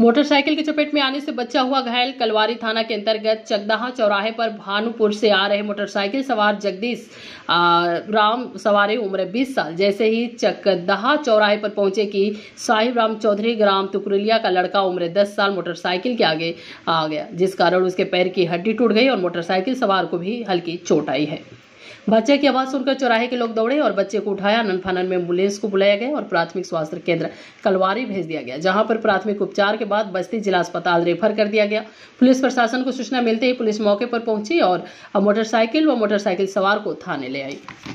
motorcycle की चपेट में आने से बच्चा हुआ घायल कलवारी थाना के अंतर्गत चकदाहा चौराहे पर भानुपुर से आ रहे मोटरसाइकिल सवार जगदीश राम सवार उम्र 20 साल जैसे ही चकदहा चौराहे पर पहुंचे कि साहिब राम चौधरी ग्राम तुकरलिया का लड़का उम्र 10 साल मोटरसाइकिल के आगे आ गया जिस कारण उसके पैर की हड्डी टूट गई और मोटरसाइकिल सवार को भी हल्की चोट आई है बच्चे की आवाज सुनकर चौराहे के लोग दौड़े और बच्चे को उठाया ननफानन फानन में एम्बुलेंस को बुलाया गया और प्राथमिक स्वास्थ्य केंद्र कलवारी भेज दिया गया जहां पर प्राथमिक उपचार के बाद बस्ती जिला अस्पताल रेफर कर दिया गया पुलिस प्रशासन को सूचना मिलते ही पुलिस मौके पर पहुंची और मोटरसाइकिल व मोटरसाइकिल सवार को थाने ले आई